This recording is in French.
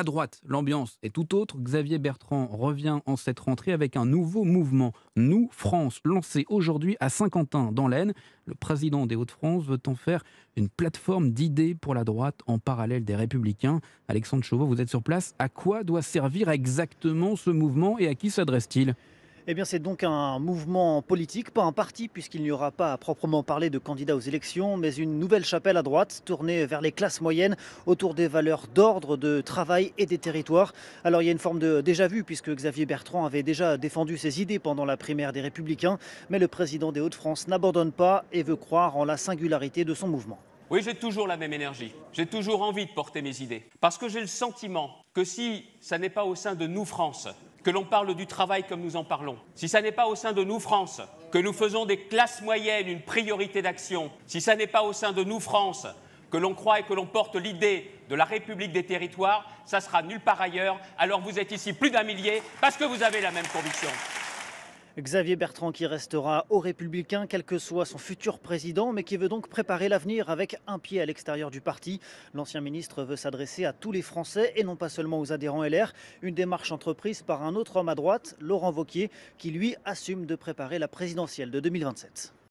À droite, l'ambiance est tout autre. Xavier Bertrand revient en cette rentrée avec un nouveau mouvement, Nous France, lancé aujourd'hui à Saint-Quentin, dans l'Aisne. Le président des Hauts-de-France veut en faire une plateforme d'idées pour la droite en parallèle des Républicains. Alexandre Chauveau, vous êtes sur place. À quoi doit servir exactement ce mouvement et à qui s'adresse-t-il eh bien, c'est donc un mouvement politique, pas un parti, puisqu'il n'y aura pas à proprement parler de candidats aux élections, mais une nouvelle chapelle à droite, tournée vers les classes moyennes, autour des valeurs d'ordre, de travail et des territoires. Alors, il y a une forme de déjà-vu, puisque Xavier Bertrand avait déjà défendu ses idées pendant la primaire des Républicains, mais le président des Hauts-de-France n'abandonne pas et veut croire en la singularité de son mouvement. Oui, j'ai toujours la même énergie. J'ai toujours envie de porter mes idées. Parce que j'ai le sentiment que si ça n'est pas au sein de nous, France, que l'on parle du travail comme nous en parlons, si ça n'est pas au sein de nous, France, que nous faisons des classes moyennes une priorité d'action, si ça n'est pas au sein de nous, France, que l'on croit et que l'on porte l'idée de la République des territoires, ça sera nulle part ailleurs. Alors vous êtes ici plus d'un millier parce que vous avez la même conviction. Xavier Bertrand qui restera au Républicain, quel que soit son futur président, mais qui veut donc préparer l'avenir avec un pied à l'extérieur du parti. L'ancien ministre veut s'adresser à tous les Français et non pas seulement aux adhérents LR. Une démarche entreprise par un autre homme à droite, Laurent Vauquier, qui lui assume de préparer la présidentielle de 2027.